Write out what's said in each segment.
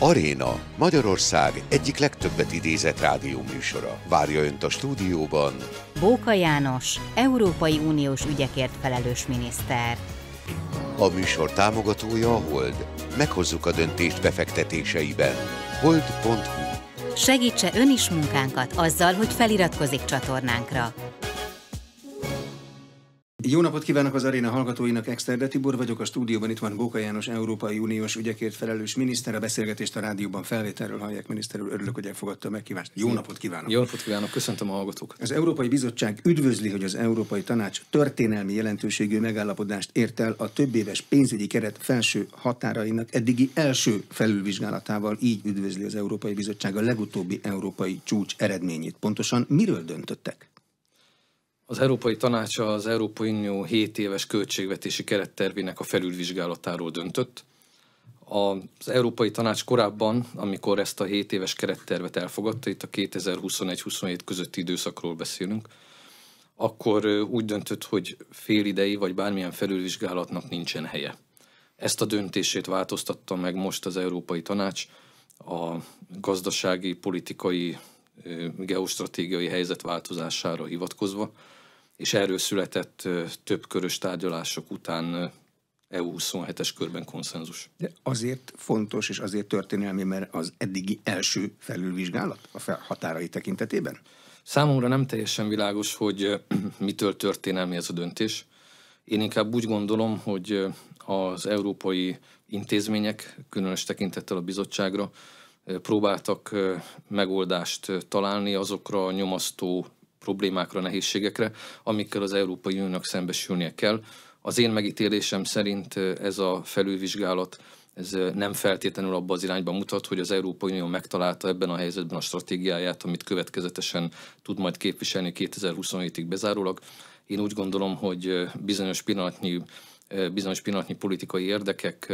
Aréna, Magyarország egyik legtöbbet idézett rádióműsora. Várja Önt a stúdióban Bóka János, Európai Uniós ügyekért felelős miniszter. A műsor támogatója a Hold. Meghozzuk a döntést befektetéseiben. Hold.hu Segítse ön is munkánkat azzal, hogy feliratkozik csatornánkra. Jó napot kívánok az aréna hallgatóinak, Exterde Tibor vagyok, a stúdióban itt van Góka János, Európai Uniós ügyekért felelős miniszter, a beszélgetést a rádióban felvételről hallják, miniszter úr, örülök, hogy elfogadta a meghívást. Jó napot kívánok! Jó napot kívánok, köszöntöm a hallgatókat! Az Európai Bizottság üdvözli, hogy az Európai Tanács történelmi jelentőségű megállapodást ért el a több éves pénzügyi keret felső határainak eddigi első felülvizsgálatával, így üdvözli az Európai Bizottság a legutóbbi európai csúcs eredményét. Pontosan miről döntöttek? Az Európai Tanács az Európai Unió 7 éves költségvetési kerettervének a felülvizsgálatáról döntött. Az Európai Tanács korábban, amikor ezt a 7 éves kerettervet elfogadta, itt a 2021-27 közötti időszakról beszélünk, akkor úgy döntött, hogy félidei vagy bármilyen felülvizsgálatnak nincsen helye. Ezt a döntését változtatta meg most az Európai Tanács a gazdasági, politikai, geostratégiai helyzet változására hivatkozva, és erről született több körös tárgyalások után EU27-es körben konszenzus. De azért fontos és azért történelmi, mert az eddigi első felülvizsgálat a határai tekintetében? Számomra nem teljesen világos, hogy mitől történelmi ez a döntés. Én inkább úgy gondolom, hogy az európai intézmények, különös tekintettel a bizottságra, próbáltak megoldást találni azokra a nyomasztó problémákra, nehézségekre, amikkel az Európai Uniónak szembesülnie kell. Az én megítélésem szerint ez a felülvizsgálat ez nem feltétlenül abba az irányba mutat, hogy az Európai Unió megtalálta ebben a helyzetben a stratégiáját, amit következetesen tud majd képviselni 2027-ig bezárólag. Én úgy gondolom, hogy bizonyos pillanatnyi bizonyos pillanatnyi politikai érdekek,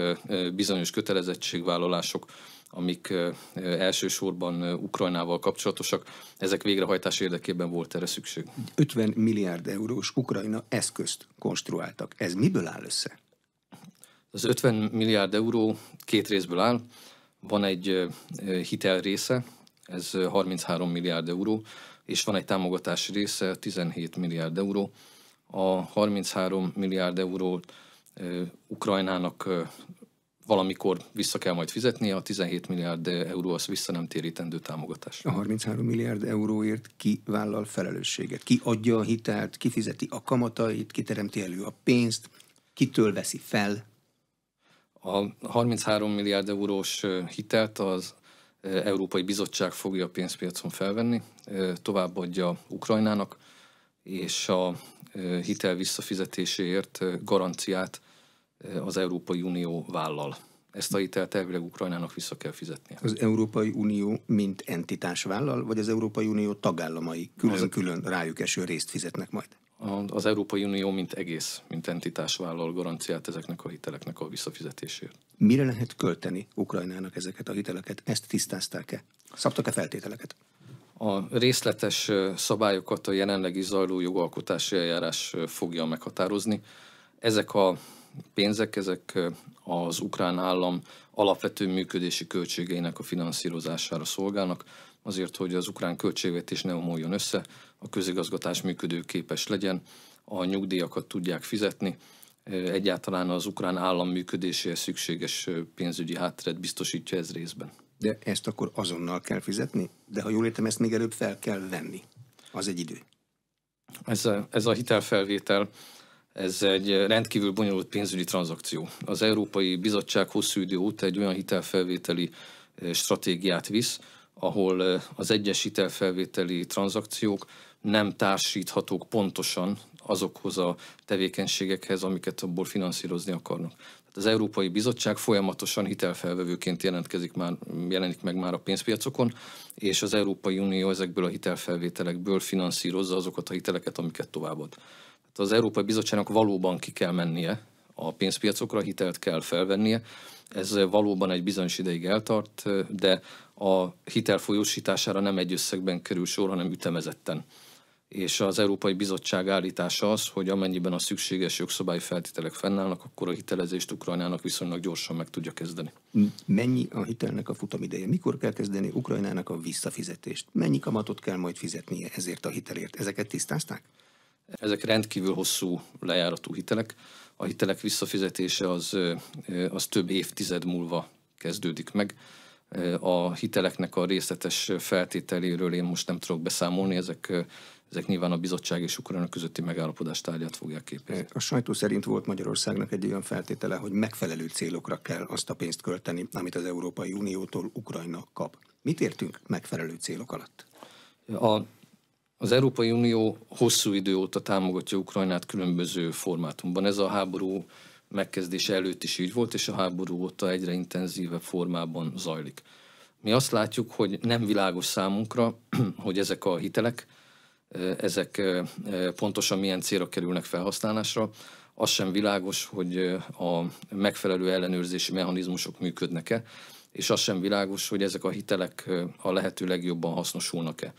bizonyos kötelezettségvállalások, amik elsősorban Ukrajnával kapcsolatosak, ezek végrehajtás érdekében volt erre szükség. 50 milliárd eurós Ukrajna eszközt konstruáltak. Ez miből áll össze? Az 50 milliárd euró két részből áll. Van egy hitel része, ez 33 milliárd euró, és van egy támogatás része, 17 milliárd euró. A 33 milliárd eurót Ukrajnának valamikor vissza kell majd fizetnie, a 17 milliárd euró az vissza nem térítendő támogatás. A 33 milliárd euróért ki vállal felelősséget? Ki adja a hitelt, ki fizeti a kamatait, ki teremti elő a pénzt, kitől veszi fel? A 33 milliárd eurós hitelt az Európai Bizottság fogja a pénzpiacon felvenni, továbbadja Ukrajnának, és a hitel visszafizetéséért garanciát Eh, az Európai Unió vállal. Ezt a hitelt elvileg Ukrajnának vissza kell fizetnie. Az Európai Unió mint entitás vállal, vagy az Európai Unió tagállamai külön-külön rájuk eső részt fizetnek majd? Az Európai Unió mint egész, mint entitás vállal garanciát ezeknek a hiteleknek a visszafizetésért. Mire lehet költeni Ukrajnának ezeket a hiteleket? Ezt tisztázták-e? Szabtak-e feltételeket? A részletes eh, szabályokat a jelenlegi zajló jogalkotási eljárás eh, fogja meghatározni. Ezek a pénzek, ezek az ukrán állam alapvető működési költségeinek a finanszírozására szolgálnak, azért, hogy az ukrán költségvetés ne omoljon össze, a közigazgatás működőképes legyen, a nyugdíjakat tudják fizetni, egyáltalán az ukrán állam működéséhez szükséges pénzügyi hátteret biztosítja ez részben. De ezt akkor azonnal kell fizetni? De ha jól értem, ezt még előbb fel kell venni. Az egy idő. Ez a, ez a hitelfelvétel ez egy rendkívül bonyolult pénzügyi tranzakció. Az Európai Bizottság hosszú idő óta egy olyan hitelfelvételi eh, stratégiát visz, ahol eh, az egyes hitelfelvételi tranzakciók nem társíthatók pontosan azokhoz a tevékenységekhez, amiket abból finanszírozni akarnak. Tehát az Európai Bizottság folyamatosan hitelfelvevőként jelentkezik már, jelenik meg már a pénzpiacokon, és az Európai Unió ezekből a hitelfelvételekből finanszírozza azokat a hiteleket, amiket továbbad. Tehát az Európai Bizottságnak valóban ki kell mennie a pénzpiacokra, hitelt kell felvennie. Ez valóban egy bizonyos ideig eltart, de a hitel folyósítására nem egy összegben kerül sor, hanem ütemezetten. És az Európai Bizottság állítása az, hogy amennyiben a szükséges jogszabályi feltételek fennállnak, akkor a hitelezést Ukrajnának viszonylag gyorsan meg tudja kezdeni. Mennyi a hitelnek a futamideje? Mikor kell kezdeni Ukrajnának a visszafizetést? Mennyi kamatot kell majd fizetnie ezért a hitelért? Ezeket tisztázták? Ezek rendkívül hosszú lejáratú hitelek. A hitelek visszafizetése az, az több évtized múlva kezdődik meg. A hiteleknek a részletes feltételéről én most nem tudok beszámolni, ezek, ezek nyilván a bizottság és Ukrajna közötti megállapodás tárgyát fogják képezni. A sajtó szerint volt Magyarországnak egy olyan feltétele, hogy megfelelő célokra kell azt a pénzt költeni, amit az Európai Uniótól Ukrajna kap. Mit értünk megfelelő célok alatt? A az Európai Unió hosszú idő óta támogatja Ukrajnát különböző formátumban. Ez a háború megkezdése előtt is így volt, és a háború óta egyre intenzívebb formában zajlik. Mi azt látjuk, hogy nem világos számunkra, hogy ezek a hitelek, ezek pontosan milyen célra kerülnek felhasználásra. Az sem világos, hogy a megfelelő ellenőrzési mechanizmusok működnek-e, és az sem világos, hogy ezek a hitelek a lehető legjobban hasznosulnak-e.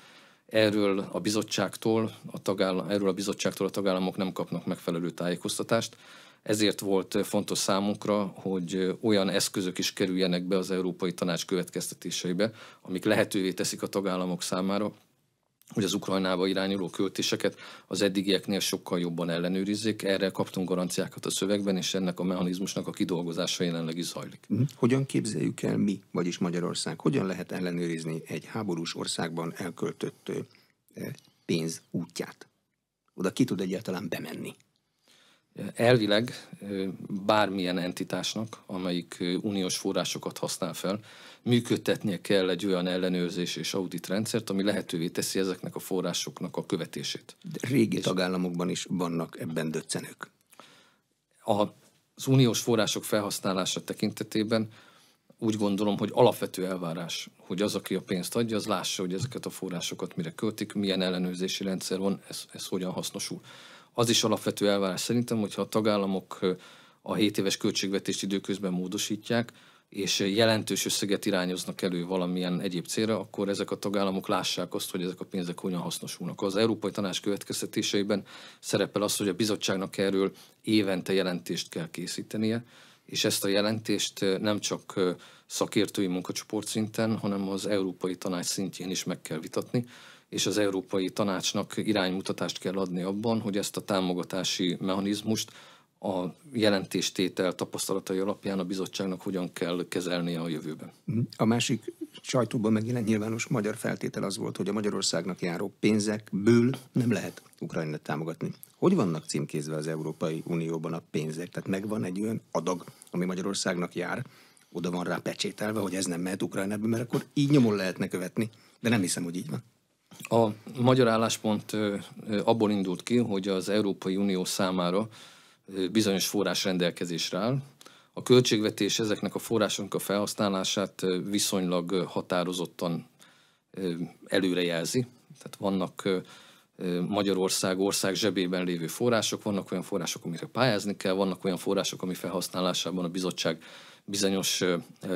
Erről a bizottságtól a, tagállam, erről a bizottságtól a tagállamok nem kapnak megfelelő tájékoztatást, ezért volt fontos számunkra, hogy olyan eszközök is kerüljenek be az Európai Tanács következtetéseibe, amik lehetővé teszik a tagállamok számára, hogy az Ukrajnába irányuló költéseket az eddigieknél sokkal jobban ellenőrizzék. Erre kaptunk garanciákat a szövegben, és ennek a mechanizmusnak a kidolgozása jelenleg is zajlik. Mhm. Hogyan képzeljük el mi, vagyis Magyarország, hogyan lehet ellenőrizni egy háborús országban elköltött eh, pénz útját? Oda ki tud egyáltalán bemenni? Elvileg bármilyen entitásnak, amelyik uniós forrásokat használ fel, működtetnie kell egy olyan ellenőrzés és audit rendszert, ami lehetővé teszi ezeknek a forrásoknak a követését. De régi és tagállamokban is vannak ebben döccenők. Az uniós források felhasználása tekintetében úgy gondolom, hogy alapvető elvárás, hogy az, aki a pénzt adja, az lássa, hogy ezeket a forrásokat mire költik, milyen ellenőrzési rendszer van, ez, ez hogyan hasznosul az is alapvető elvárás szerintem, hogyha a tagállamok a 7 éves költségvetést időközben módosítják, és jelentős összeget irányoznak elő valamilyen egyéb célra, akkor ezek a tagállamok lássák azt, hogy ezek a pénzek hogyan hasznosulnak. Az Európai Tanács következtetéseiben szerepel az, hogy a bizottságnak erről évente jelentést kell készítenie, és ezt a jelentést nem csak szakértői munkacsoport szinten, hanem az Európai Tanács szintjén is meg kell vitatni és az Európai Tanácsnak iránymutatást kell adni abban, hogy ezt a támogatási mechanizmust a jelentéstétel tapasztalatai alapján a bizottságnak hogyan kell kezelnie a jövőben. Mhm. A másik sajtóban megjelent nyilvános magyar feltétel az volt, hogy a Magyarországnak járó pénzekből nem lehet Ukrajnát támogatni. Hogy vannak címkézve az Európai Unióban a pénzek? Tehát megvan egy olyan adag, ami Magyarországnak jár, oda van rá pecsételve, hogy ez nem mehet Ukrajnába, mert akkor így nyomon lehetne követni. De nem hiszem, hogy így van. A magyar álláspont abból indult ki, hogy az Európai Unió számára bizonyos forrás rendelkezésre áll. A költségvetés ezeknek a forrásoknak a felhasználását viszonylag határozottan előrejelzi. Tehát vannak Magyarország ország zsebében lévő források, vannak olyan források, amikre pályázni kell, vannak olyan források, ami felhasználásában a bizottság bizonyos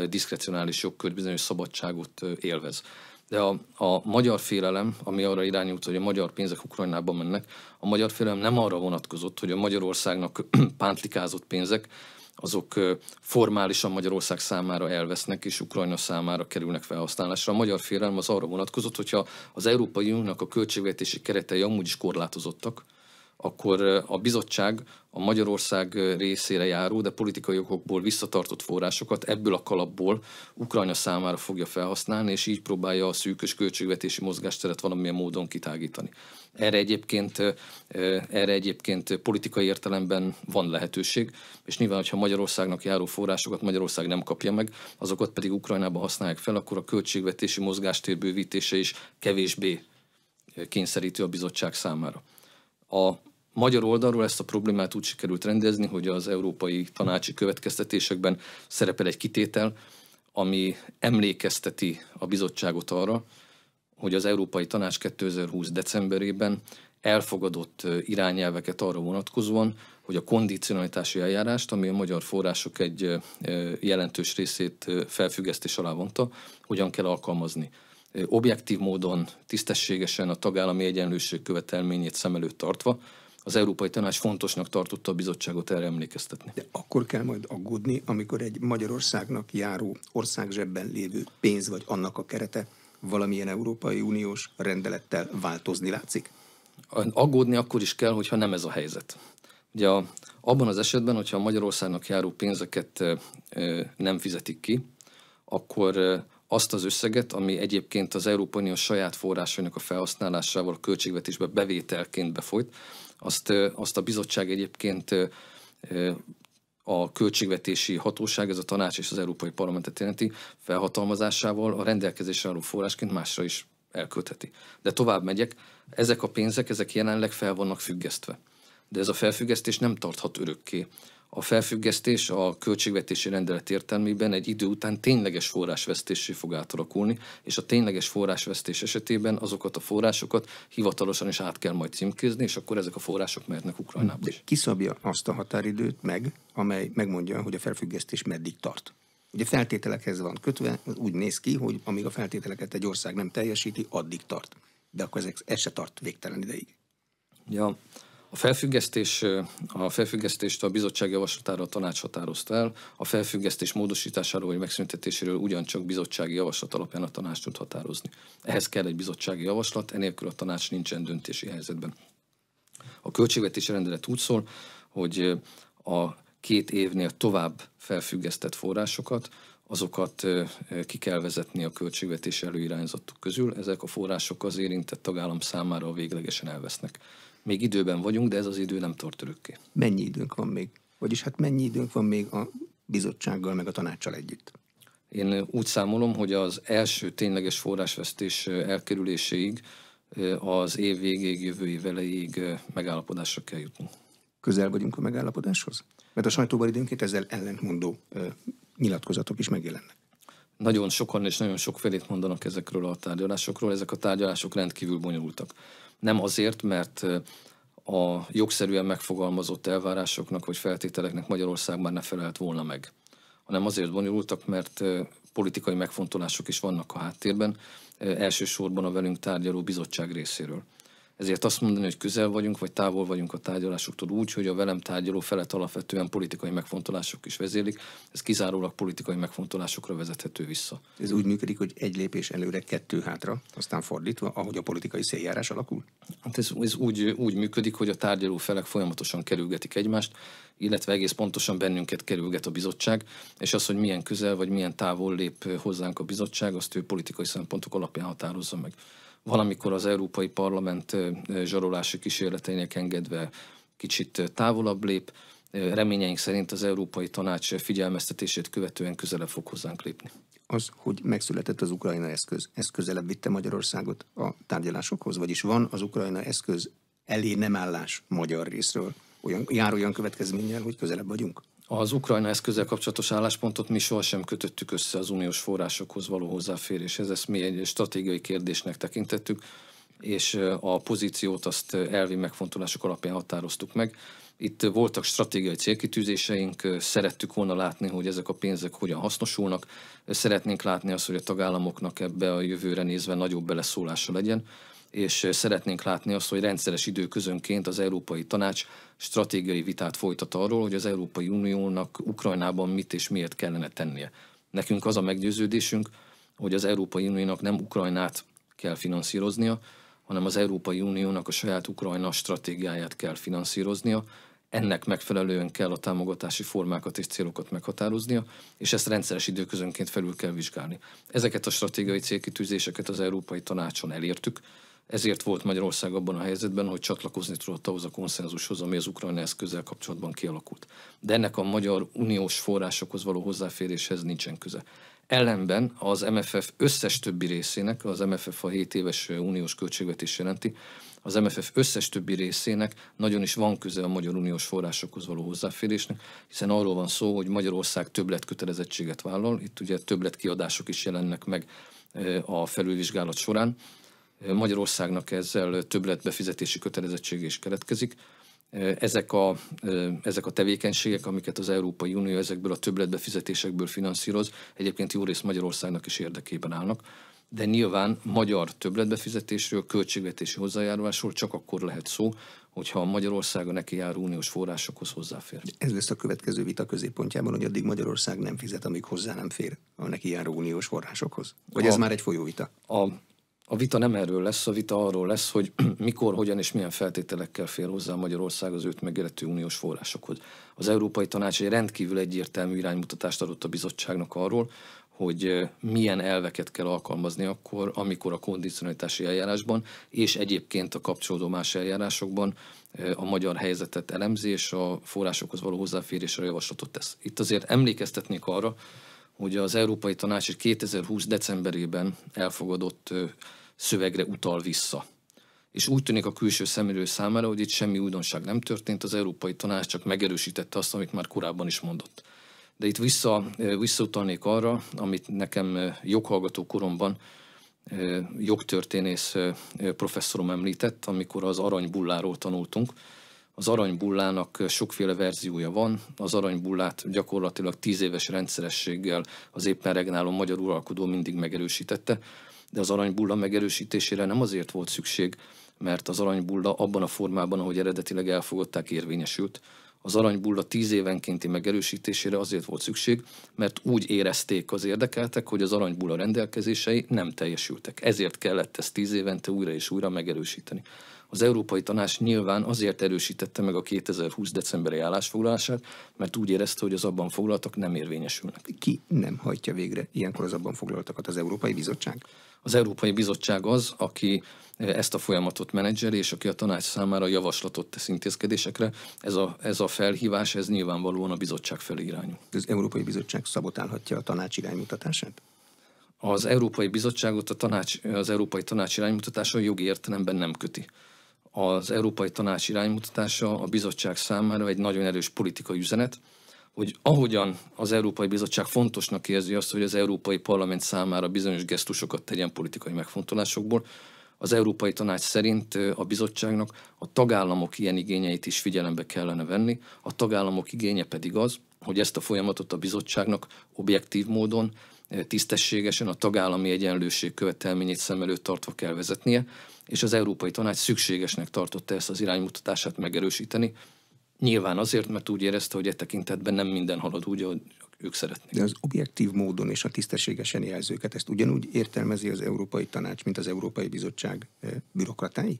diszkrecionális jogkört, bizonyos szabadságot élvez de a, a magyar félelem, ami arra irányult, hogy a magyar pénzek Ukrajnába mennek, a magyar félelem nem arra vonatkozott, hogy a Magyarországnak pántlikázott pénzek, azok formálisan Magyarország számára elvesznek, és Ukrajna számára kerülnek felhasználásra. A magyar félelem az arra vonatkozott, hogyha az Európai Uniónak a költségvetési keretei amúgy is korlátozottak, akkor a bizottság a Magyarország részére járó, de politikai okokból visszatartott forrásokat ebből a kalapból Ukrajna számára fogja felhasználni, és így próbálja a szűkös költségvetési mozgásteret valamilyen módon kitágítani. Erre egyébként, erre egyébként politikai értelemben van lehetőség, és nyilván, hogyha Magyarországnak járó forrásokat Magyarország nem kapja meg, azokat pedig Ukrajnában használják fel, akkor a költségvetési mozgástér bővítése is kevésbé kényszerítő a bizottság számára. A magyar oldalról ezt a problémát úgy sikerült rendezni, hogy az európai tanácsi következtetésekben szerepel egy kitétel, ami emlékezteti a bizottságot arra, hogy az Európai Tanács 2020. decemberében elfogadott irányelveket arra vonatkozóan, hogy a kondicionalitási eljárást, ami a magyar források egy jelentős részét felfüggesztés alá vonta, hogyan kell alkalmazni. Objektív módon, tisztességesen a tagállami egyenlőség követelményét szem előtt tartva, az Európai Tanács fontosnak tartotta a bizottságot erre emlékeztetni. De akkor kell majd aggódni, amikor egy Magyarországnak járó országzsebben lévő pénz vagy annak a kerete valamilyen Európai Uniós rendelettel változni látszik? Aggódni akkor is kell, hogyha nem ez a helyzet. Ugye a, abban az esetben, hogyha a Magyarországnak járó pénzeket ö, nem fizetik ki, akkor ö, azt az összeget, ami egyébként az Európai Unió saját forrásainak a felhasználásával a költségvetésbe bevételként befolyt, azt, azt a bizottság egyébként a költségvetési hatóság, ez a tanács és az Európai Parlamentet jelenti, felhatalmazásával a rendelkezésre álló forrásként másra is elköltheti. De tovább megyek, ezek a pénzek, ezek jelenleg fel vannak függesztve. De ez a felfüggesztés nem tarthat örökké a felfüggesztés a költségvetési rendelet értelmében egy idő után tényleges forrásvesztésé fog átalakulni, és a tényleges forrásvesztés esetében azokat a forrásokat hivatalosan is át kell majd címkézni, és akkor ezek a források mehetnek Ukrajnába is. kiszabja azt a határidőt meg, amely megmondja, hogy a felfüggesztés meddig tart. Ugye feltételekhez van kötve, úgy néz ki, hogy amíg a feltételeket egy ország nem teljesíti, addig tart. De akkor ez, ez se tart végtelen ideig. Ja, a felfüggesztés, a felfüggesztést a bizottság javaslatára a tanács határozta el, a felfüggesztés módosításáról vagy megszüntetéséről ugyancsak bizottsági javaslat alapján a tanács tud határozni. Ehhez kell egy bizottsági javaslat, enélkül a tanács nincsen döntési helyzetben. A költségvetési rendelet úgy szól, hogy a két évnél tovább felfüggesztett forrásokat, azokat ki kell vezetni a költségvetés előirányzatok közül, ezek a források az érintett tagállam számára véglegesen elvesznek még időben vagyunk, de ez az idő nem tart örökké. Mennyi időnk van még? Vagyis hát mennyi időnk van még a bizottsággal, meg a tanácssal együtt? Én úgy számolom, hogy az első tényleges forrásvesztés elkerüléséig az év végéig, jövő év elejéig megállapodásra kell jutnunk. Közel vagyunk a megállapodáshoz? Mert a sajtóban időnként ezzel ellentmondó nyilatkozatok is megjelennek. Nagyon sokan és nagyon sok felét mondanak ezekről a tárgyalásokról. Ezek a tárgyalások rendkívül bonyolultak. Nem azért, mert a jogszerűen megfogalmazott elvárásoknak vagy feltételeknek Magyarország már ne felelt volna meg, hanem azért bonyolultak, mert politikai megfontolások is vannak a háttérben, elsősorban a velünk tárgyaló bizottság részéről. Ezért azt mondani, hogy közel vagyunk, vagy távol vagyunk a tárgyalásoktól úgy, hogy a velem tárgyaló felett alapvetően politikai megfontolások is vezélik, ez kizárólag politikai megfontolásokra vezethető vissza. Ez úgy működik, hogy egy lépés előre, kettő hátra, aztán fordítva, ahogy a politikai széljárás alakul? Hát ez, ez úgy, úgy működik, hogy a tárgyaló felek folyamatosan kerülgetik egymást, illetve egész pontosan bennünket kerülget a bizottság, és az, hogy milyen közel vagy milyen távol lép hozzánk a bizottság, azt ő politikai szempontok alapján határozza meg valamikor az Európai Parlament zsarolási kísérleteinek engedve kicsit távolabb lép. Reményeink szerint az Európai Tanács figyelmeztetését követően közelebb fog hozzánk lépni. Az, hogy megszületett az Ukrajna eszköz, ez közelebb vitte Magyarországot a tárgyalásokhoz, vagyis van az Ukrajna eszköz elé nem állás magyar részről olyan, jár olyan következménnyel, hogy közelebb vagyunk? Az Ukrajna eszközzel kapcsolatos álláspontot mi sohasem kötöttük össze az uniós forrásokhoz való hozzáféréshez, ezt mi egy stratégiai kérdésnek tekintettük, és a pozíciót azt elvi megfontolások alapján határoztuk meg. Itt voltak stratégiai célkitűzéseink, szerettük volna látni, hogy ezek a pénzek hogyan hasznosulnak, szeretnénk látni azt, hogy a tagállamoknak ebbe a jövőre nézve nagyobb beleszólása legyen és szeretnénk látni azt, hogy rendszeres időközönként az Európai Tanács stratégiai vitát folytat arról, hogy az Európai Uniónak Ukrajnában mit és miért kellene tennie. Nekünk az a meggyőződésünk, hogy az Európai Uniónak nem Ukrajnát kell finanszíroznia, hanem az Európai Uniónak a saját Ukrajna stratégiáját kell finanszíroznia, ennek megfelelően kell a támogatási formákat és célokat meghatároznia, és ezt rendszeres időközönként felül kell vizsgálni. Ezeket a stratégiai célkitűzéseket az Európai Tanácson elértük, ezért volt Magyarország abban a helyzetben, hogy csatlakozni tudott ahhoz a konszenzushoz, ami az ukrajna eszközzel kapcsolatban kialakult. De ennek a magyar uniós forrásokhoz való hozzáféréshez nincsen köze. Ellenben az MFF összes többi részének, az MFF a 7 éves uniós költségvetés jelenti, az MFF összes többi részének nagyon is van köze a magyar uniós forrásokhoz való hozzáférésnek, hiszen arról van szó, hogy Magyarország többletkötelezettséget vállal, itt ugye többletkiadások is jelennek meg eh, a felülvizsgálat során, Magyarországnak ezzel többletbefizetési kötelezettség is keletkezik. Ezek a, ezek a tevékenységek, amiket az Európai Unió ezekből a többletbefizetésekből finanszíroz, egyébként jó rész Magyarországnak is érdekében állnak, de nyilván magyar többletbefizetésről, költségvetési hozzájárulásról csak akkor lehet szó, hogyha Magyarország a neki jár uniós forrásokhoz hozzáfér. Ez lesz a következő vita középpontjában, hogy addig Magyarország nem fizet, amíg hozzá nem fér a neki járó uniós forrásokhoz. Vagy a, ez már egy folyóvita? A a vita nem erről lesz, a vita arról lesz, hogy mikor, hogyan és milyen feltételekkel fér hozzá Magyarország az őt megélető uniós forrásokhoz. Az Európai Tanács egy rendkívül egyértelmű iránymutatást adott a bizottságnak arról, hogy milyen elveket kell alkalmazni akkor, amikor a kondicionalitási eljárásban és egyébként a kapcsolódó más eljárásokban a magyar helyzetet elemzi és a forrásokhoz való hozzáférésre javaslatot tesz. Itt azért emlékeztetnék arra, hogy az Európai Tanács 2020 decemberében elfogadott szövegre utal vissza. És úgy tűnik a külső szemérő számára, hogy itt semmi újdonság nem történt, az Európai Tanács csak megerősítette azt, amit már korábban is mondott. De itt vissza, visszautalnék arra, amit nekem joghallgató koromban jogtörténész professzorom említett, amikor az aranybulláról tanultunk. Az aranybullának sokféle verziója van. Az aranybullát gyakorlatilag tíz éves rendszerességgel az éppen regnáló magyar uralkodó mindig megerősítette de az aranybulla megerősítésére nem azért volt szükség, mert az aranybulla abban a formában, ahogy eredetileg elfogadták, érvényesült. Az aranybulla tíz évenkénti megerősítésére azért volt szükség, mert úgy érezték az érdekeltek, hogy az aranybulla rendelkezései nem teljesültek. Ezért kellett ezt tíz évente újra és újra megerősíteni. Az Európai Tanács nyilván azért erősítette meg a 2020. decemberi állásfoglalását, mert úgy érezte, hogy az abban foglaltak nem érvényesülnek. Ki nem hajtja végre ilyenkor az abban foglaltakat? Az Európai Bizottság? Az Európai Bizottság az, aki e, ezt a folyamatot menedzseli, és aki a tanács számára javaslatot tesz intézkedésekre, ez a, ez a felhívás, ez nyilvánvalóan a bizottság felé irányú. Az Európai Bizottság szabotálhatja a tanács iránymutatását? Az Európai Bizottságot a tanács, az Európai Tanács iránymutatása jogi értelemben nem köti az Európai Tanács iránymutatása a bizottság számára egy nagyon erős politikai üzenet, hogy ahogyan az Európai Bizottság fontosnak érzi azt, hogy az Európai Parlament számára bizonyos gesztusokat tegyen politikai megfontolásokból, az Európai Tanács szerint a bizottságnak a tagállamok ilyen igényeit is figyelembe kellene venni, a tagállamok igénye pedig az, hogy ezt a folyamatot a bizottságnak objektív módon, tisztességesen a tagállami egyenlőség követelményét szem előtt tartva kell vezetnie, és az Európai Tanács szükségesnek tartotta ezt az iránymutatását megerősíteni, Nyilván azért, mert úgy érezte, hogy e tekintetben nem minden halad úgy, ahogy ők szeretnék. De az objektív módon és a tisztességesen jelzőket, ezt ugyanúgy értelmezi az Európai Tanács, mint az Európai Bizottság e, bürokratái?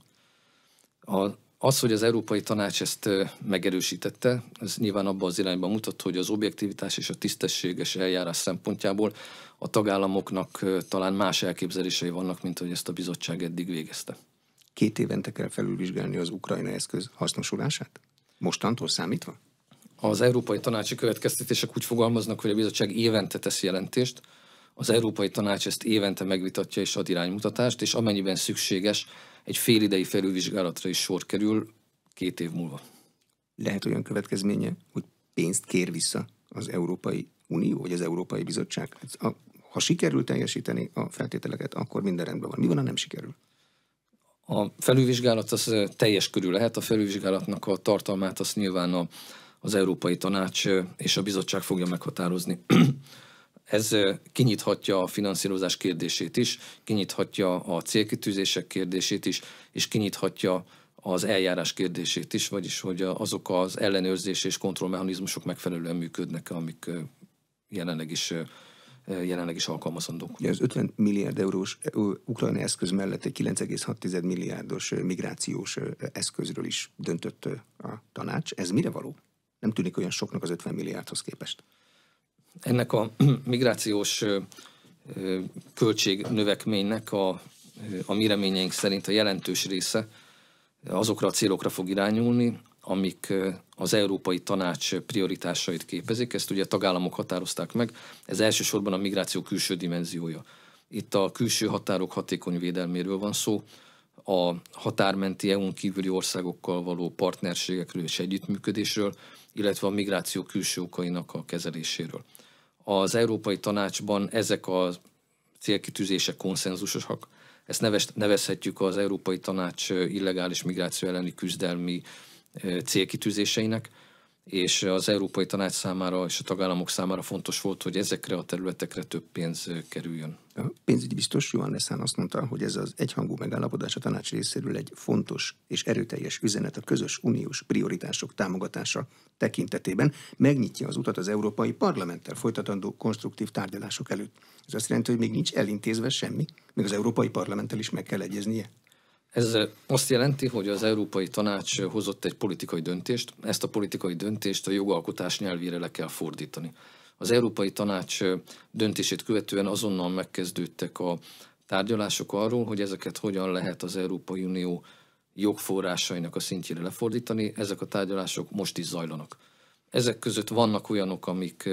A, az, hogy az Európai Tanács ezt e, megerősítette, ez nyilván abban az irányban mutat, hogy az objektivitás és a tisztességes eljárás szempontjából a tagállamoknak e, talán más elképzelései vannak, mint hogy ezt a bizottság eddig végezte. Két évente kell felülvizsgálni az Ukrajna eszköz hasznosulását? mostantól számítva? Az Európai Tanácsi következtetések úgy fogalmaznak, hogy a bizottság évente tesz jelentést, az Európai Tanács ezt évente megvitatja és ad iránymutatást, és amennyiben szükséges, egy félidei felülvizsgálatra is sor kerül két év múlva. Lehet olyan következménye, hogy pénzt kér vissza az Európai Unió, vagy az Európai Bizottság? Hát, ha sikerül teljesíteni a feltételeket, akkor minden rendben van. Mi van, ha nem sikerül? A felülvizsgálat az teljes körül lehet, a felülvizsgálatnak a tartalmát azt nyilván a, az Európai Tanács és a bizottság fogja meghatározni. Ez kinyithatja a finanszírozás kérdését is, kinyithatja a célkitűzések kérdését is, és kinyithatja az eljárás kérdését is, vagyis hogy azok az ellenőrzés és kontrollmechanizmusok megfelelően működnek, amik jelenleg is jelenleg is alkalmazandók. Ugye az 50 milliárd eurós ukrajnai eszköz mellett egy 9,6 milliárdos migrációs eszközről is döntött a tanács. Ez mire való? Nem tűnik olyan soknak az 50 milliárdhoz képest. Ennek a migrációs költségnövekménynek a, a mi reményeink szerint a jelentős része azokra a célokra fog irányulni, amik az Európai Tanács prioritásait képezik. Ezt ugye a tagállamok határozták meg. Ez elsősorban a migráció külső dimenziója. Itt a külső határok hatékony védelméről van szó, a határmenti EU-n kívüli országokkal való partnerségekről és együttműködésről, illetve a migráció külső okainak a kezeléséről. Az Európai Tanácsban ezek a célkitűzések konszenzusosak, ezt nevezhetjük az Európai Tanács illegális migráció elleni küzdelmi célkitűzéseinek, és az Európai Tanács számára és a tagállamok számára fontos volt, hogy ezekre a területekre több pénz kerüljön. A pénzügyi biztos Johan Leszán azt mondta, hogy ez az egyhangú megállapodás a tanács részéről egy fontos és erőteljes üzenet a közös uniós prioritások támogatása tekintetében, megnyitja az utat az Európai Parlamenttel folytatandó konstruktív tárgyalások előtt. Ez azt jelenti, hogy még nincs elintézve semmi, még az Európai Parlamenttel is meg kell egyeznie. Ez azt jelenti, hogy az Európai Tanács hozott egy politikai döntést, ezt a politikai döntést a jogalkotás nyelvére le kell fordítani. Az Európai Tanács döntését követően azonnal megkezdődtek a tárgyalások arról, hogy ezeket hogyan lehet az Európai Unió jogforrásainak a szintjére lefordítani. Ezek a tárgyalások most is zajlanak. Ezek között vannak olyanok, amik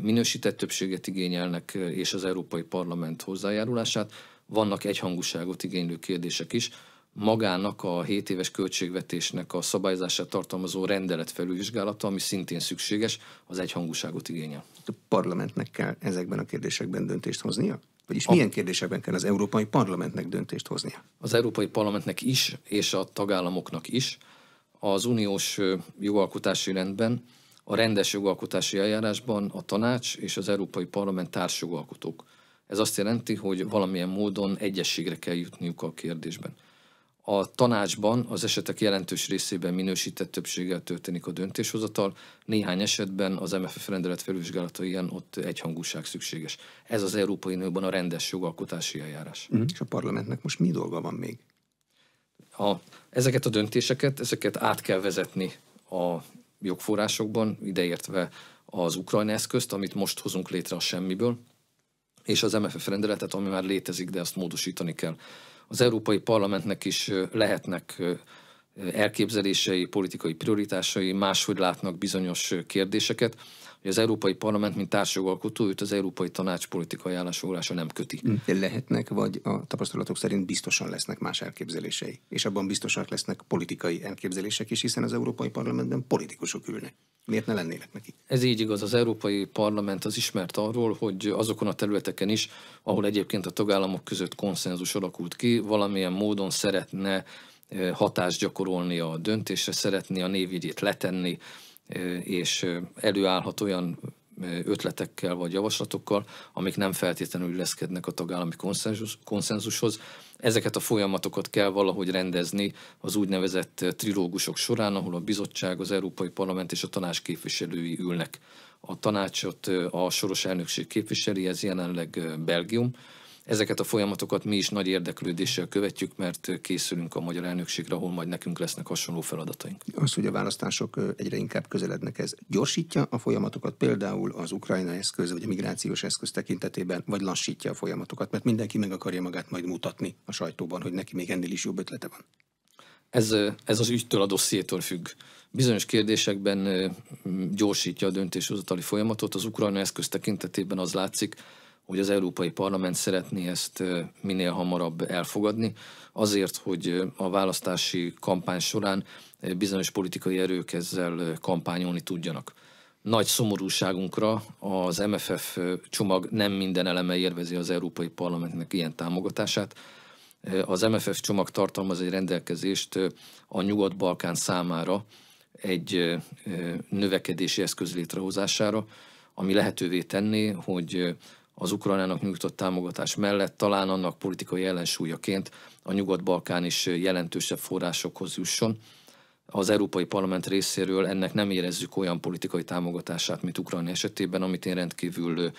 minősített többséget igényelnek, és az Európai Parlament hozzájárulását vannak egyhangúságot igénylő kérdések is. Magának a 7 éves költségvetésnek a szabályzását tartalmazó rendelet felülvizsgálata, ami szintén szükséges, az egyhangúságot igényel. A parlamentnek kell ezekben a kérdésekben döntést hoznia? Vagyis a... milyen kérdésekben kell az Európai Parlamentnek döntést hoznia? Az Európai Parlamentnek is, és a tagállamoknak is. Az uniós jogalkotási rendben, a rendes jogalkotási eljárásban a tanács és az Európai Parlament társjogalkotók. Ez azt jelenti, hogy valamilyen módon egyességre kell jutniuk a kérdésben. A tanácsban az esetek jelentős részében minősített többséggel történik a döntéshozatal, néhány esetben az MFF rendelet felvizsgálata ilyen, ott egyhangúság szükséges. Ez az Európai Unióban a rendes jogalkotási eljárás. Mm, és a parlamentnek most mi dolga van még? A, ezeket a döntéseket, ezeket át kell vezetni a jogforrásokban, ideértve az ukrajna eszközt, amit most hozunk létre a semmiből, és az MFF rendeletet, ami már létezik, de azt módosítani kell. Az Európai Parlamentnek is lehetnek elképzelései, politikai prioritásai, máshogy látnak bizonyos kérdéseket hogy az Európai Parlament, mint társjogalkotó, őt az Európai Tanács politikai állásfoglalása nem köti. lehetnek, vagy a tapasztalatok szerint biztosan lesznek más elképzelései, és abban biztosak lesznek politikai elképzelések is, hiszen az Európai Parlamentben politikusok ülnek. Miért ne lennének neki? Ez így igaz. Az Európai Parlament az ismert arról, hogy azokon a területeken is, ahol egyébként a tagállamok között konszenzus alakult ki, valamilyen módon szeretne eh, hatást gyakorolni a döntésre, szeretné a névjegyét letenni, és előállhat olyan ötletekkel vagy javaslatokkal, amik nem feltétlenül illeszkednek a tagállami konszenzus, konszenzushoz. Ezeket a folyamatokat kell valahogy rendezni az úgynevezett trilógusok során, ahol a bizottság, az Európai Parlament és a tanács képviselői ülnek. A tanácsot a soros elnökség képviseli, ez jelenleg Belgium, Ezeket a folyamatokat mi is nagy érdeklődéssel követjük, mert készülünk a magyar elnökségre, ahol majd nekünk lesznek hasonló feladataink. Az, hogy a választások egyre inkább közelednek, ez gyorsítja a folyamatokat, például az Ukrajna eszköz vagy a migrációs eszköz tekintetében, vagy lassítja a folyamatokat, mert mindenki meg akarja magát majd mutatni a sajtóban, hogy neki még ennél is jobb ötlete van. Ez, ez az ügytől, a dossziétól függ. Bizonyos kérdésekben gyorsítja a döntéshozatali folyamatot. Az ukrajna eszköz tekintetében az látszik, hogy az Európai Parlament szeretné ezt minél hamarabb elfogadni, azért, hogy a választási kampány során bizonyos politikai erők ezzel kampányolni tudjanak. Nagy szomorúságunkra az MFF csomag nem minden eleme érvezi az Európai Parlamentnek ilyen támogatását. Az MFF csomag tartalmaz egy rendelkezést a Nyugat-Balkán számára egy növekedési eszköz létrehozására, ami lehetővé tenné, hogy az Ukrajnának nyújtott támogatás mellett talán annak politikai ellensúlyaként a Nyugat-Balkán is jelentősebb forrásokhoz jusson. Az Európai Parlament részéről ennek nem érezzük olyan politikai támogatását, mint Ukrajna esetében, amit én rendkívül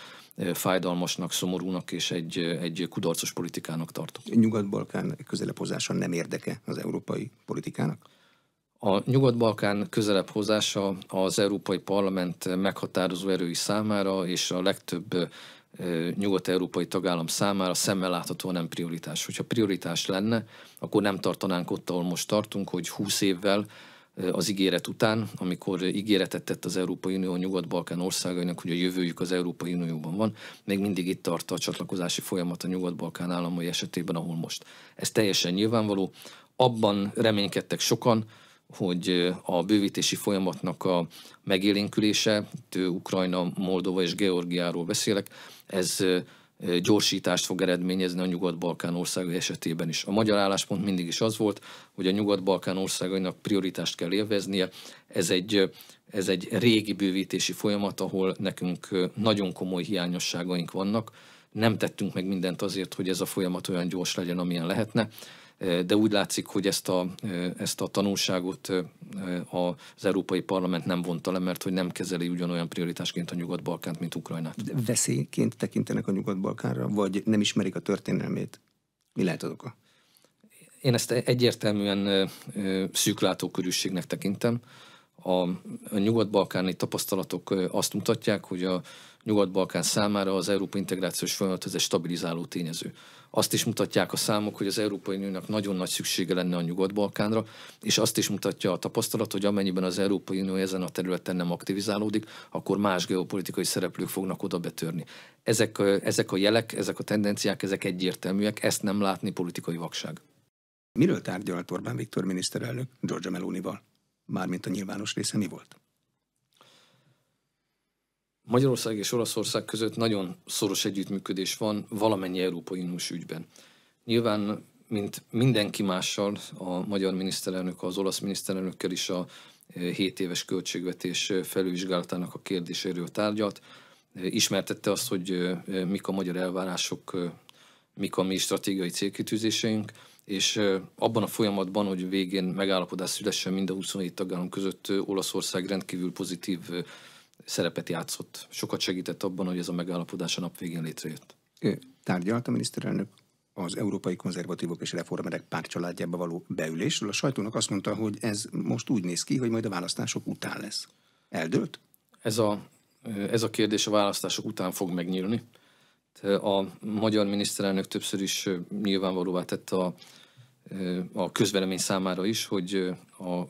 fájdalmasnak, szomorúnak és egy, egy kudarcos politikának tartok. A Nyugat-Balkán közelebb hozása nem érdeke az európai politikának? A Nyugat-Balkán közelebb hozása az Európai Parlament meghatározó erői számára és a legtöbb nyugat-európai tagállam számára szemmel látható nem prioritás. Hogyha prioritás lenne, akkor nem tartanánk ott, ahol most tartunk, hogy 20 évvel az ígéret után, amikor ígéretet tett az Európai Unió a Nyugat-Balkán országainak, hogy a jövőjük az Európai Unióban van, még mindig itt tart a csatlakozási folyamat a Nyugat-Balkán államai esetében, ahol most. Ez teljesen nyilvánvaló. Abban reménykedtek sokan, hogy a bővítési folyamatnak a megélénkülése, Ukrajna, Moldova és Georgiáról beszélek, ez gyorsítást fog eredményezni a Nyugat-Balkán országai esetében is. A magyar álláspont mindig is az volt, hogy a Nyugat-Balkán országainak prioritást kell élveznie. Ez egy, ez egy régi bővítési folyamat, ahol nekünk nagyon komoly hiányosságaink vannak. Nem tettünk meg mindent azért, hogy ez a folyamat olyan gyors legyen, amilyen lehetne de úgy látszik, hogy ezt a, ezt a tanulságot az Európai Parlament nem vonta le, mert hogy nem kezeli ugyanolyan prioritásként a Nyugat-Balkánt, mint Ukrajnát. De veszélyként tekintenek a Nyugat-Balkánra, vagy nem ismerik a történelmét? Mi lehet az oka? Én ezt egyértelműen szűklátókörűségnek tekintem. A, a nyugat-balkáni tapasztalatok azt mutatják, hogy a, Nyugat-Balkán számára az európai integrációs folyamat ez egy stabilizáló tényező. Azt is mutatják a számok, hogy az Európai Uniónak nagyon nagy szüksége lenne a Nyugat-Balkánra, és azt is mutatja a tapasztalat, hogy amennyiben az Európai Unió ezen a területen nem aktivizálódik, akkor más geopolitikai szereplők fognak oda betörni. Ezek, ezek a jelek, ezek a tendenciák, ezek egyértelműek, ezt nem látni politikai vakság. Miről tárgyalt Orbán Viktor miniszterelnök Giorgia Melonival? Mármint a nyilvános része mi volt? Magyarország és Oroszország között nagyon szoros együttműködés van valamennyi Európai Uniós ügyben. Nyilván, mint mindenki mással, a magyar miniszterelnök az olasz miniszterelnökkel is a 7 eh, éves költségvetés eh, felülvizsgálatának a kérdéséről tárgyalt. Eh, ismertette azt, hogy mik a magyar elvárások, mik a mi stratégiai célkitűzéseink, és abban a folyamatban, hogy végén megállapodás szülessen mind a 27 tagállam között Olaszország rendkívül pozitív szerepet játszott, sokat segített abban, hogy ez a megállapodás a nap végén létrejött. Ő tárgyalt a miniszterelnök az Európai Konzervatívok és Reformerek pártcsaládjába való beülésről. A sajtónak azt mondta, hogy ez most úgy néz ki, hogy majd a választások után lesz. Eldőlt? Ez a, ez a kérdés a választások után fog megnyílni. A magyar miniszterelnök többször is nyilvánvalóvá tette a, a közvelemény számára is, hogy a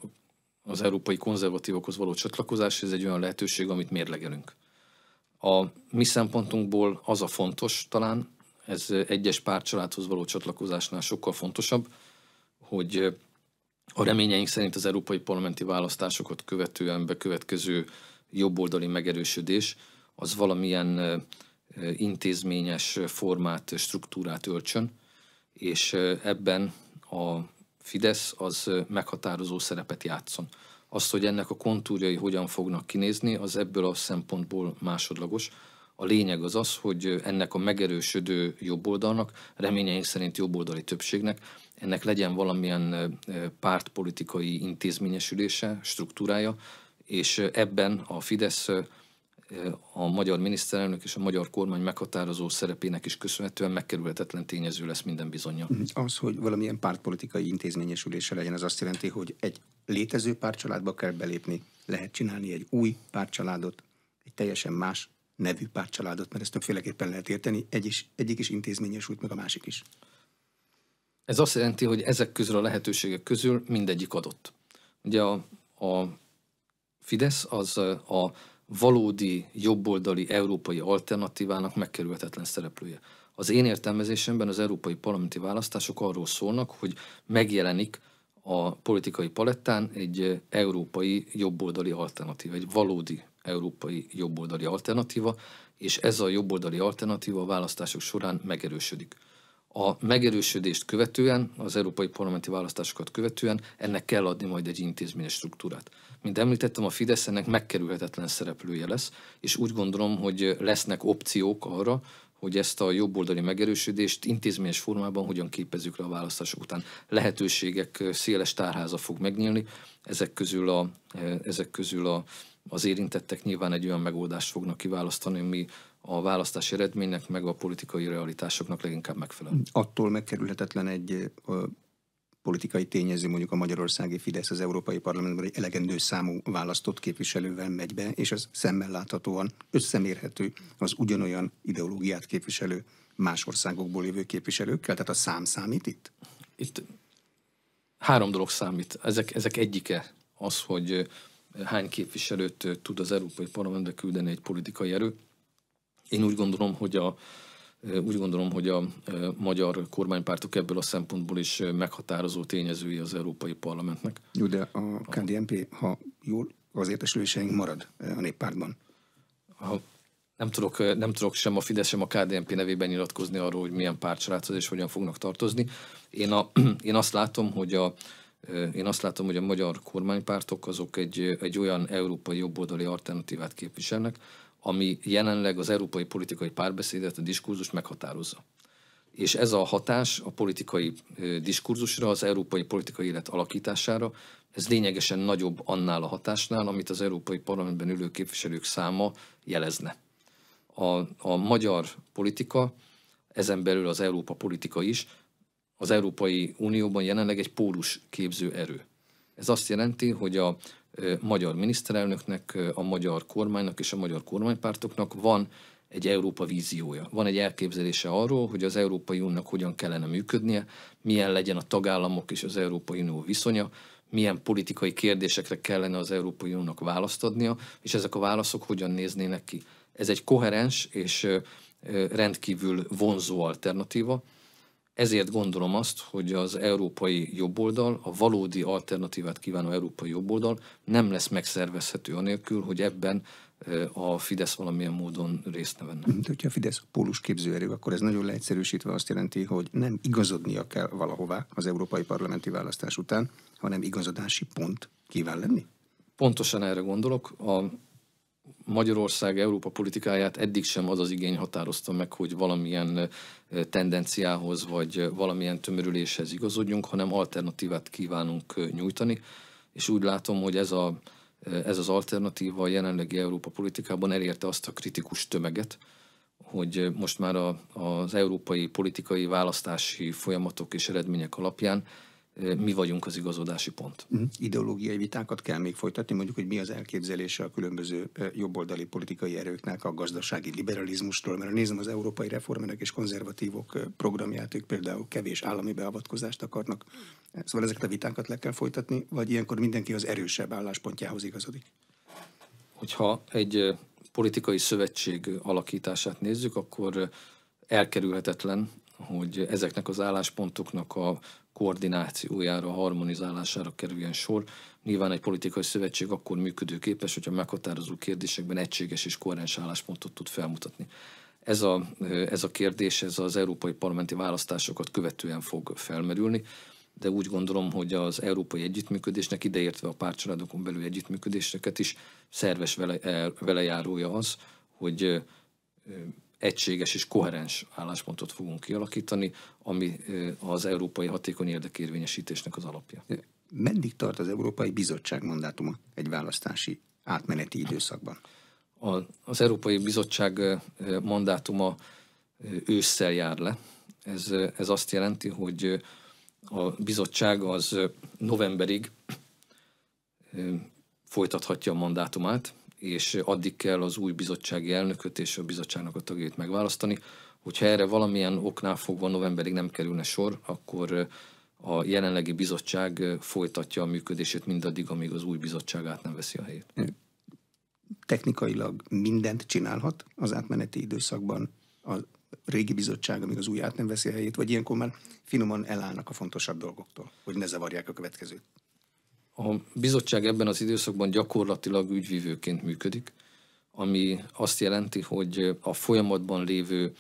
az európai konzervatívokhoz való csatlakozás, ez egy olyan lehetőség, amit mérlegelünk. A mi szempontunkból az a fontos talán, ez egyes pártcsaládhoz való csatlakozásnál sokkal fontosabb, hogy a reményeink szerint az európai parlamenti választásokat követően bekövetkező jobboldali megerősödés az valamilyen intézményes formát, struktúrát öltsön, és ebben a Fidesz az meghatározó szerepet játszon. Azt, hogy ennek a kontúrjai hogyan fognak kinézni, az ebből a szempontból másodlagos. A lényeg az az, hogy ennek a megerősödő jobboldalnak, reményeink szerint jobboldali többségnek, ennek legyen valamilyen pártpolitikai intézményesülése, struktúrája, és ebben a Fidesz a magyar miniszterelnök és a magyar kormány meghatározó szerepének is köszönhetően megkerülhetetlen tényező lesz minden bizonyja. Mhm. Az, hogy valamilyen pártpolitikai intézményesülése legyen, az azt jelenti, hogy egy létező pártcsaládba kell belépni, lehet csinálni egy új pártcsaládot, egy teljesen más nevű pártcsaládot, mert ezt többféleképpen lehet érteni, egy is, egyik is intézményesült, meg a másik is. Ez azt jelenti, hogy ezek közül a lehetőségek közül mindegyik adott. Ugye a, a Fidesz az a valódi jobboldali európai alternatívának megkerülhetetlen szereplője. Az én értelmezésemben az európai parlamenti választások arról szólnak, hogy megjelenik a politikai palettán egy európai jobboldali alternatíva, egy valódi európai jobboldali alternatíva, és ez a jobboldali alternatíva a választások során megerősödik a megerősödést követően, az európai parlamenti választásokat követően ennek kell adni majd egy intézményes struktúrát. Mint említettem, a Fidesz ennek megkerülhetetlen szereplője lesz, és úgy gondolom, hogy lesznek opciók arra, hogy ezt a jobboldali megerősödést intézményes formában hogyan képezzük le a választások után. Lehetőségek széles tárháza fog megnyílni, ezek közül, a, e, ezek közül a, az érintettek nyilván egy olyan megoldást fognak kiválasztani, ami a választási eredménynek, meg a politikai realitásoknak leginkább megfelel. Attól megkerülhetetlen egy politikai tényező, mondjuk a magyarországi Fidesz az Európai Parlamentben egy elegendő számú választott képviselővel megy be, és az szemmel láthatóan összemérhető az ugyanolyan ideológiát képviselő más országokból lévő képviselőkkel? Tehát a szám számít itt? Itt három dolog számít. Ezek, ezek egyike az, hogy hány képviselőt tud az Európai Parlamentbe küldeni egy politikai erő, én úgy gondolom, hogy a, úgy gondolom, hogy a magyar kormánypártok ebből a szempontból is meghatározó tényezői az Európai Parlamentnek. Jó, de a KDNP, ha jól az értesüléseink marad a néppártban. Ha nem tudok, nem tudok sem a Fidesz, sem a KDNP nevében nyilatkozni arról, hogy milyen pártsráchoz és hogyan fognak tartozni. Én, a, én azt látom, hogy a, én azt látom, hogy a magyar kormánypártok azok egy, egy olyan európai jobboldali alternatívát képviselnek, ami jelenleg az európai politikai párbeszédet, a diskurzus meghatározza. És ez a hatás a politikai diskurzusra, az európai politikai élet alakítására, ez lényegesen nagyobb annál a hatásnál, amit az európai parlamentben ülő képviselők száma jelezne. A, a magyar politika, ezen belül az Európa politika is, az Európai Unióban jelenleg egy pólus képző erő ez azt jelenti, hogy a magyar miniszterelnöknek, a magyar kormánynak és a magyar kormánypártoknak van egy Európa víziója. Van egy elképzelése arról, hogy az Európai Uniónak hogyan kellene működnie, milyen legyen a tagállamok és az Európai Unió viszonya, milyen politikai kérdésekre kellene az Európai Uniónak választ adnia, és ezek a válaszok hogyan néznének ki. Ez egy koherens és rendkívül vonzó alternatíva, ezért gondolom azt, hogy az európai jobboldal, a valódi alternatívát kívánó európai jobboldal nem lesz megszervezhető anélkül, hogy ebben a Fidesz valamilyen módon részt ne venne. De hogyha a Fidesz pólus képzőerő, akkor ez nagyon leegyszerűsítve azt jelenti, hogy nem igazodnia kell valahová az európai parlamenti választás után, hanem igazodási pont kíván lenni? Pontosan erre gondolok. A Magyarország Európa politikáját eddig sem az az igény határozta meg, hogy valamilyen tendenciához vagy valamilyen tömörüléshez igazodjunk, hanem alternatívát kívánunk nyújtani, és úgy látom, hogy ez, a, ez az alternatíva a jelenlegi Európa politikában elérte azt a kritikus tömeget, hogy most már a, az európai politikai választási folyamatok és eredmények alapján mi vagyunk az igazodási pont. Mhm. Ideológiai vitákat kell még folytatni, mondjuk, hogy mi az elképzelése a különböző jobboldali politikai erőknek a gazdasági liberalizmustól, mert nézem az európai reformerek és konzervatívok programját, ők például kevés állami beavatkozást akarnak. Szóval ezeket a vitákat le kell folytatni, vagy ilyenkor mindenki az erősebb álláspontjához igazodik? Hogyha egy politikai szövetség alakítását nézzük, akkor elkerülhetetlen, hogy ezeknek az álláspontoknak a koordinációjára, harmonizálására kerüljön sor. Nyilván egy politikai szövetség akkor működőképes, hogyha meghatározó kérdésekben egységes és koherens álláspontot tud felmutatni. Ez a, ez a kérdés ez az európai parlamenti választásokat követően fog felmerülni, de úgy gondolom, hogy az európai együttműködésnek, ideértve a pártcsaládokon belül együttműködéseket is, szerves vele, velejárója az, hogy egységes és koherens álláspontot fogunk kialakítani, ami az európai hatékony érdekérvényesítésnek az alapja. Meddig tart az Európai Bizottság mandátuma egy választási átmeneti időszakban? A, az Európai Bizottság mandátuma ősszel jár le. Ez, ez azt jelenti, hogy a bizottság az novemberig folytathatja a mandátumát, és addig kell az új bizottsági elnököt és a bizottságnak a tagjait megválasztani. Hogyha erre valamilyen oknál fogva novemberig nem kerülne sor, akkor eh, a jelenlegi bizottság eh, folytatja a működését mindaddig, amíg az új bizottság át nem veszi a helyét. Hm. Technikailag mindent csinálhat az átmeneti időszakban a régi bizottság, amíg az új át nem veszi a helyét, vagy ilyenkor már finoman elállnak a fontosabb dolgoktól, hogy ne zavarják a következőt. A bizottság ebben az időszakban gyakorlatilag ügyvívőként működik, ami azt jelenti, hogy a folyamatban lévő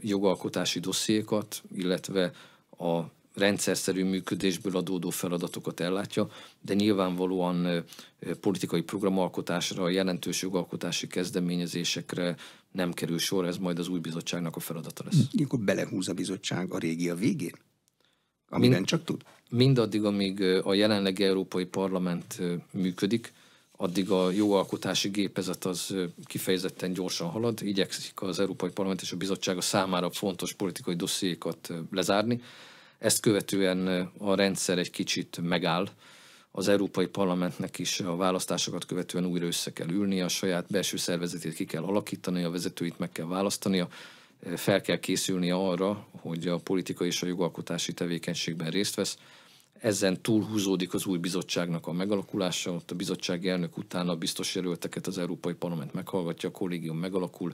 jogalkotási dossziékat, illetve a rendszerszerű működésből adódó feladatokat ellátja, de nyilvánvalóan politikai programalkotásra, jelentős jogalkotási kezdeményezésekre nem kerül sor, ez majd az új bizottságnak a feladata lesz. mikor hm, belehúz a bizottság a régi a végén, amiben Min- csak tud? mindaddig, amíg a jelenlegi Európai Parlament működik, addig a jogalkotási gépezet az kifejezetten gyorsan halad, igyekszik az Európai Parlament és a Bizottsága számára fontos politikai dossziékat lezárni. Ezt követően a rendszer egy kicsit megáll, az Európai Parlamentnek is a választásokat követően újra össze kell ülni a saját belső szervezetét ki kell alakítani, a vezetőit meg kell választania, fel kell készülni arra, hogy a politikai és a jogalkotási tevékenységben részt vesz, ezen túlhúzódik az új bizottságnak a megalakulása, ott a bizottság elnök utána a biztos jelölteket az Európai Parlament meghallgatja, a kollégium megalakul,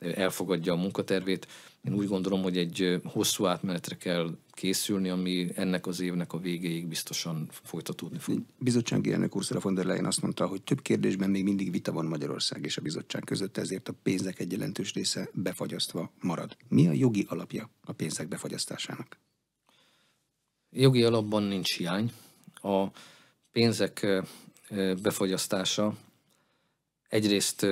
elfogadja a munkatervét. Én úgy gondolom, hogy egy hosszú átmenetre kell készülni, ami ennek az évnek a végéig biztosan folytatódni fog. Bizottsági elnök Ursula von der Leyen azt mondta, hogy több kérdésben még mindig vita van Magyarország és a bizottság között, ezért a pénzek egy jelentős része befagyasztva marad. Mi a jogi alapja a pénzek befagyasztásának? Jogi alapban nincs hiány. A pénzek befogyasztása egyrészt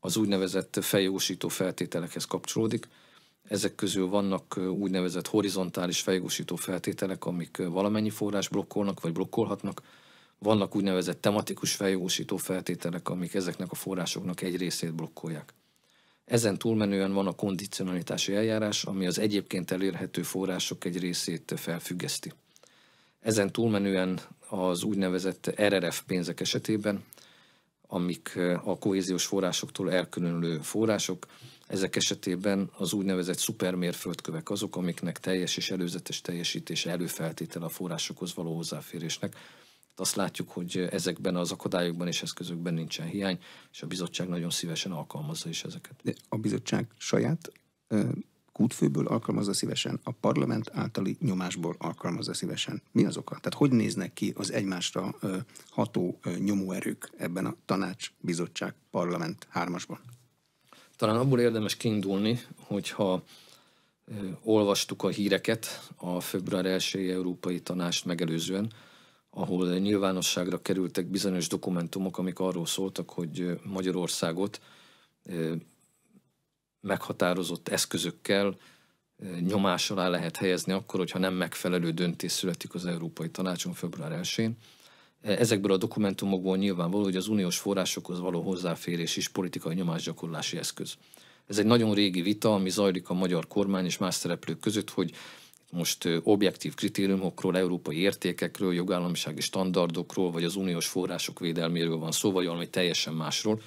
az úgynevezett feljósító feltételekhez kapcsolódik. Ezek közül vannak úgynevezett horizontális feljósító feltételek, amik valamennyi forrás blokkolnak vagy blokkolhatnak. Vannak úgynevezett tematikus feljósító feltételek, amik ezeknek a forrásoknak egy részét blokkolják. Ezen túlmenően van a kondicionalitási eljárás, ami az egyébként elérhető források egy részét felfüggeszti. Ezen túlmenően az úgynevezett RRF pénzek esetében, amik a kohéziós forrásoktól elkülönülő források, ezek esetében az úgynevezett szupermérföldkövek azok, amiknek teljes és előzetes teljesítése előfeltétele a forrásokhoz való hozzáférésnek, azt látjuk, hogy ezekben az akadályokban és eszközökben nincsen hiány, és a bizottság nagyon szívesen alkalmazza is ezeket. De a bizottság saját kútfőből alkalmazza szívesen, a parlament általi nyomásból alkalmazza szívesen. Mi az oka? Tehát hogy néznek ki az egymásra ható nyomóerők ebben a tanács, bizottság, parlament hármasban? Talán abból érdemes kiindulni, hogyha olvastuk a híreket a február 1 Európai Tanást megelőzően, ahol nyilvánosságra kerültek bizonyos dokumentumok, amik arról szóltak, hogy Magyarországot meghatározott eszközökkel nyomás alá lehet helyezni akkor, hogyha nem megfelelő döntés születik az Európai Tanácson február 1-én. E, ezekből a dokumentumokból nyilvánvaló, hogy az uniós forrásokhoz való hozzáférés is politikai nyomásgyakorlási eszköz. Ez egy nagyon régi vita, ami zajlik a magyar kormány és más szereplők között, hogy most objektív kritériumokról, európai értékekről, jogállamisági standardokról, vagy az uniós források védelméről van szó, vagy valami teljesen másról.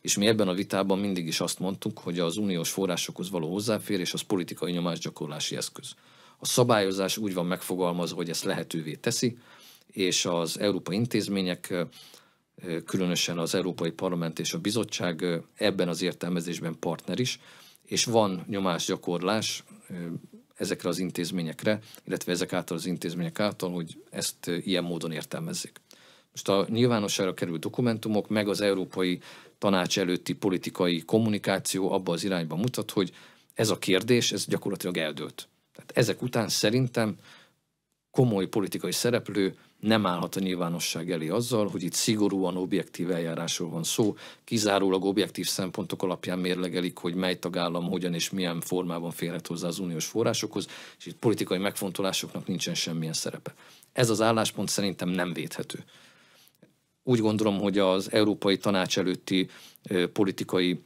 És mi ebben a vitában mindig is azt mondtuk, hogy az uniós forrásokhoz való hozzáférés az politikai nyomásgyakorlási eszköz. A szabályozás úgy van megfogalmazva, hogy ezt lehetővé teszi, és az európai intézmények, különösen az Európai Parlament és a Bizottság ebben az értelmezésben partner is, és van nyomásgyakorlás ezekre az intézményekre, illetve ezek által az intézmények által, hogy ezt ilyen módon értelmezzék. Most a nyilvánosságra került dokumentumok, meg az európai tanács előtti politikai kommunikáció abba az irányba mutat, hogy ez a kérdés, ez gyakorlatilag eldőlt. Tehát ezek után szerintem komoly politikai szereplő nem állhat a nyilvánosság elé azzal, hogy itt szigorúan objektív eljárásról van szó, kizárólag objektív szempontok alapján mérlegelik, hogy mely tagállam hogyan és milyen formában férhet hozzá az uniós forrásokhoz, és itt politikai megfontolásoknak nincsen semmilyen szerepe. Ez az álláspont szerintem nem védhető. Úgy gondolom, hogy az Európai Tanács előtti politikai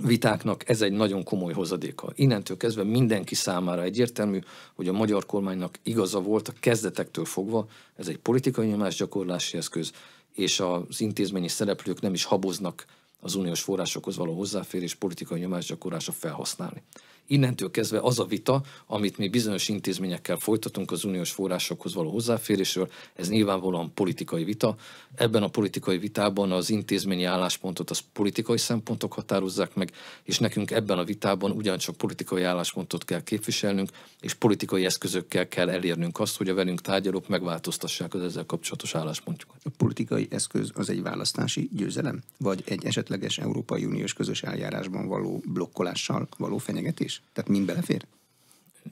vitáknak ez egy nagyon komoly hozadéka. Innentől kezdve mindenki számára egyértelmű, hogy a magyar kormánynak igaza volt a kezdetektől fogva, ez egy politikai nyomásgyakorlási eszköz, és az intézményi szereplők nem is haboznak az uniós forrásokhoz való hozzáférés politikai nyomásgyakorlása felhasználni. Innentől kezdve az a vita, amit mi bizonyos intézményekkel folytatunk az uniós forrásokhoz való hozzáférésről, ez nyilvánvalóan politikai vita. Ebben a politikai vitában az intézményi álláspontot az politikai szempontok határozzák meg, és nekünk ebben a vitában ugyancsak politikai álláspontot kell képviselnünk, és politikai eszközökkel kell elérnünk azt, hogy a velünk tárgyalók megváltoztassák az ezzel kapcsolatos álláspontjukat. A politikai eszköz az egy választási győzelem, vagy egy esetleges Európai Uniós közös eljárásban való blokkolással való fenyegetés? Tehát mind belefér?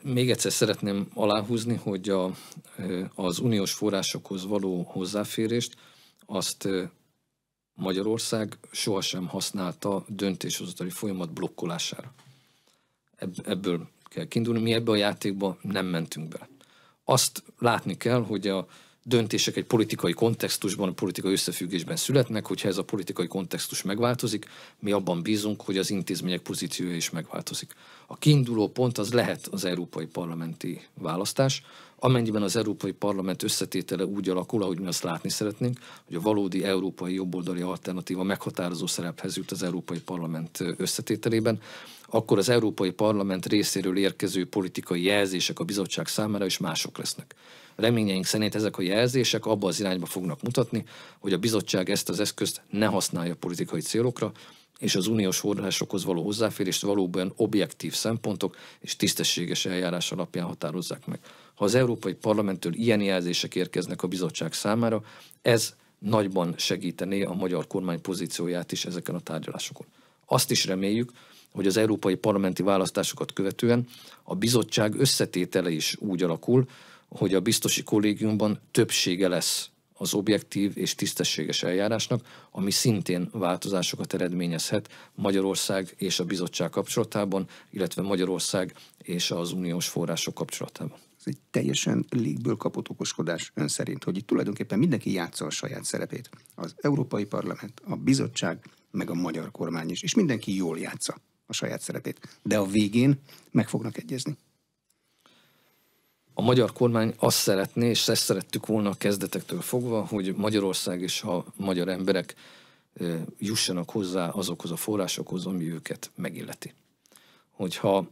Még egyszer szeretném aláhúzni, hogy a, az uniós forrásokhoz való hozzáférést azt Magyarország sohasem használta döntéshozatali folyamat blokkolására. Ebből kell kiindulni, mi ebbe a játékba nem mentünk bele. Azt látni kell, hogy a döntések egy politikai kontextusban, politikai összefüggésben születnek, hogyha ez a politikai kontextus megváltozik, mi abban bízunk, hogy az intézmények pozíciója is megváltozik. A kiinduló pont az lehet az európai parlamenti választás, amennyiben az európai parlament összetétele úgy alakul, ahogy mi azt látni szeretnénk, hogy a valódi európai jobboldali alternatíva meghatározó szerephez jut az európai parlament összetételében, akkor az Európai Parlament részéről érkező politikai jelzések a bizottság számára is mások lesznek. Reményeink szerint ezek a jelzések abba az irányba fognak mutatni, hogy a bizottság ezt az eszközt ne használja politikai célokra, és az uniós forrásokhoz való hozzáférést valóban objektív szempontok és tisztességes eljárás alapján határozzák meg. Ha az Európai Parlamenttől ilyen jelzések érkeznek a bizottság számára, ez nagyban segítené a magyar kormány pozícióját is ezeken a tárgyalásokon. Azt is reméljük, hogy az európai parlamenti választásokat követően a bizottság összetétele is úgy alakul, hogy a biztosi kollégiumban többsége lesz az objektív és tisztességes eljárásnak, ami szintén változásokat eredményezhet Magyarország és a bizottság kapcsolatában, illetve Magyarország és az uniós források kapcsolatában. Ez egy teljesen légből kapott okoskodás ön szerint, hogy itt tulajdonképpen mindenki játsza a saját szerepét. Az Európai Parlament, a bizottság, meg a magyar kormány is, és mindenki jól játsza a saját szerepét. De a végén meg fognak egyezni. A magyar kormány azt szeretné, és ezt szerettük volna a kezdetektől fogva, hogy Magyarország és a magyar emberek jussanak hozzá azokhoz a forrásokhoz, ami őket megilleti. Hogyha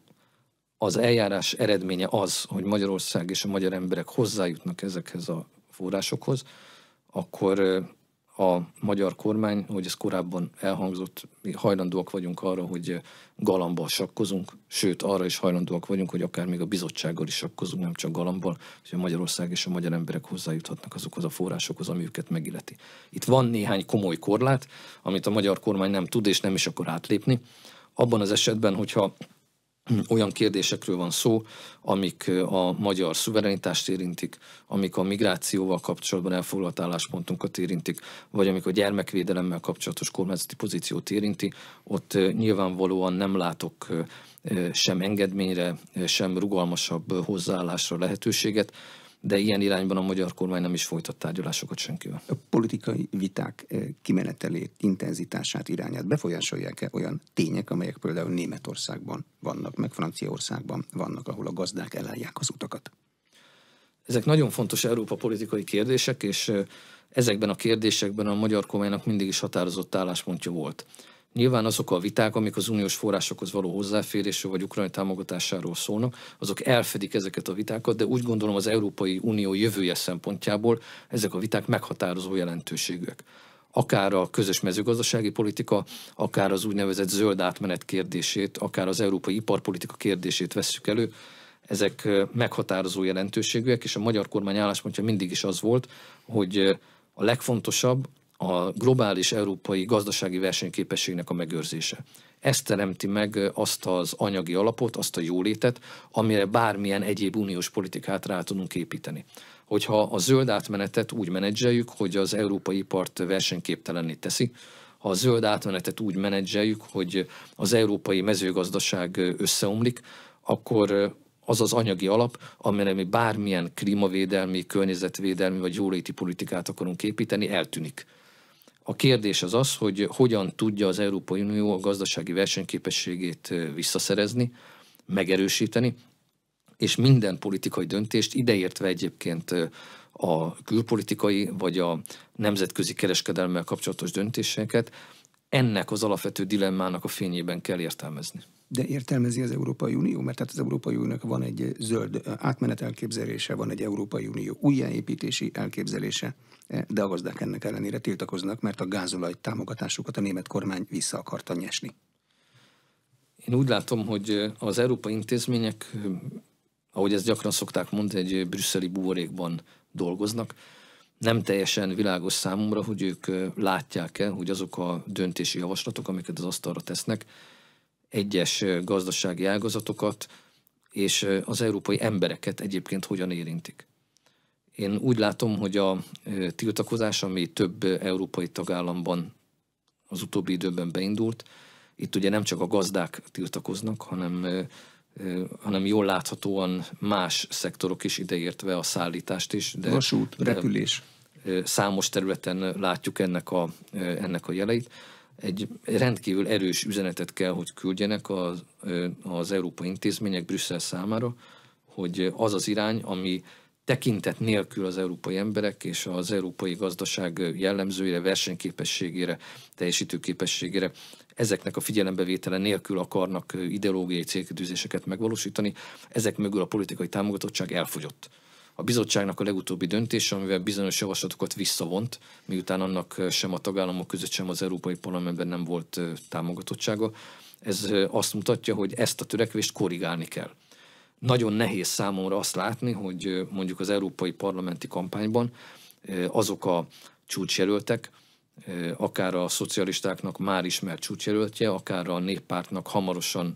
az eljárás eredménye az, hogy Magyarország és a magyar emberek hozzájutnak ezekhez a forrásokhoz, akkor a magyar kormány, hogy ez korábban elhangzott, mi hajlandóak vagyunk arra, hogy galambal sakkozunk, sőt arra is hajlandóak vagyunk, hogy akár még a bizottsággal is sakkozunk, nem csak galambal, hogy Magyarország és a magyar emberek hozzájuthatnak azokhoz a forrásokhoz, ami őket megilleti. Itt van néhány komoly korlát, amit a magyar kormány nem tud és nem is akar átlépni. Abban az esetben, hogyha olyan kérdésekről van szó, amik a magyar szuverenitást érintik, amik a migrációval kapcsolatban elfoglalt álláspontunkat érintik, vagy amik a gyermekvédelemmel kapcsolatos kormányzati pozíciót érinti, ott nyilvánvalóan nem látok sem engedményre, sem rugalmasabb hozzáállásra lehetőséget de ilyen irányban a magyar kormány nem is folytat tárgyalásokat senkivel. A politikai viták eh, kimenetelét, intenzitását, irányát befolyásolják-e olyan tények, amelyek például Németországban vannak, meg Franciaországban vannak, ahol a gazdák elállják az utakat? Ezek nagyon fontos Európa politikai kérdések, és eh, ezekben a kérdésekben a magyar kormánynak mindig is határozott álláspontja volt. Nyilván azok a viták, amik az uniós forrásokhoz való hozzáférésről vagy Ukrajna támogatásáról szólnak, azok elfedik ezeket a vitákat, de úgy gondolom az Európai Unió jövője szempontjából ezek a viták meghatározó jelentőségűek akár a közös mezőgazdasági politika, akár az úgynevezett zöld átmenet kérdését, akár az európai iparpolitika kérdését vesszük elő, ezek meghatározó jelentőségűek, és a magyar kormány álláspontja mindig is az volt, hogy a legfontosabb a globális európai gazdasági versenyképességnek a megőrzése. Ez teremti meg azt az anyagi alapot, azt a jólétet, amire bármilyen egyéb uniós politikát rá tudunk építeni. Hogyha a zöld átmenetet úgy menedzseljük, hogy az európai ipart versenyképtelenné teszi, ha a zöld átmenetet úgy menedzseljük, hogy az európai mezőgazdaság összeomlik, akkor az az anyagi alap, amire mi bármilyen klímavédelmi, környezetvédelmi vagy jóléti politikát akarunk építeni, eltűnik. A kérdés az az, hogy hogyan tudja az Európai Unió a gazdasági versenyképességét visszaszerezni, megerősíteni, és minden politikai döntést, ideértve egyébként a külpolitikai vagy a nemzetközi kereskedelmmel kapcsolatos döntéseket ennek az alapvető dilemmának a fényében kell értelmezni. De értelmezi az Európai Unió, mert tehát az Európai Uniónak van egy zöld átmenet elképzelése, van egy Európai Unió újjáépítési elképzelése, e, de a gazdák ennek ellenére tiltakoznak, mert a gázolaj támogatásukat a német kormány vissza akarta nyesni. Én úgy látom, hogy az európai intézmények, ahogy ezt gyakran szokták mondani, egy brüsszeli buborékban dolgoznak nem teljesen világos számomra, hogy ők látják-e, hogy azok a döntési javaslatok, amiket az asztalra tesznek, egyes gazdasági ágazatokat és az európai embereket egyébként hogyan érintik. Én úgy látom, hogy a tiltakozás, ami több európai tagállamban az utóbbi időben beindult, itt ugye nem csak a gazdák tiltakoznak, hanem, hanem jól láthatóan más szektorok is ideértve a szállítást is. De, Vasút, repülés. De, számos területen látjuk ennek a, ennek a jeleit. Egy rendkívül erős üzenetet kell, hogy küldjenek az, az európai intézmények Brüsszel számára, hogy az az irány, ami tekintet nélkül az európai emberek és az európai gazdaság jellemzőire, versenyképességére, teljesítőképességére, ezeknek a figyelembevétele nélkül akarnak ideológiai célkitűzéseket megvalósítani, ezek mögül a politikai támogatottság elfogyott a bizottságnak a legutóbbi döntése, amivel bizonyos javaslatokat visszavont, miután annak sem a tagállamok között, sem az Európai Parlamentben nem volt támogatottsága, ez azt mutatja, hogy ezt a törekvést korrigálni kell. Nagyon nehéz számomra azt látni, hogy mondjuk az európai parlamenti kampányban azok a csúcsjelöltek, akár a szocialistáknak már ismert csúcsjelöltje, akár a néppártnak hamarosan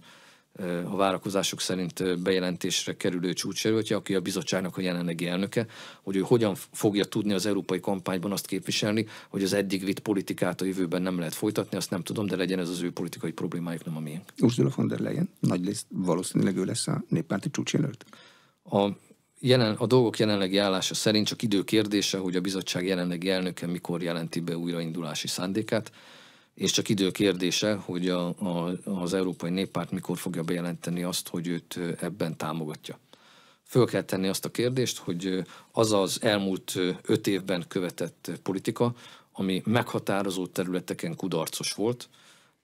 a várakozások szerint bejelentésre kerülő csúcsjelöltje, aki a bizottságnak a jelenlegi elnöke, hogy ő hogyan fogja tudni az európai kampányban azt képviselni, hogy az eddig vitt politikát a jövőben nem lehet folytatni, azt nem tudom, de legyen ez az ő politikai problémájuk, nem a miénk. Ursula von der Leyen, nagy lesz, valószínűleg ő lesz a néppárti csúcsjelölt. A jelen, a dolgok jelenlegi állása szerint csak idő kérdése, hogy a bizottság jelenlegi elnöke mikor jelenti be újraindulási szándékát és csak idő kérdése, hogy a, a, az Európai Néppárt mikor fogja bejelenteni azt, hogy őt ebben támogatja. Föl kell tenni azt a kérdést, hogy az az elmúlt öt évben követett politika, ami meghatározó területeken kudarcos volt,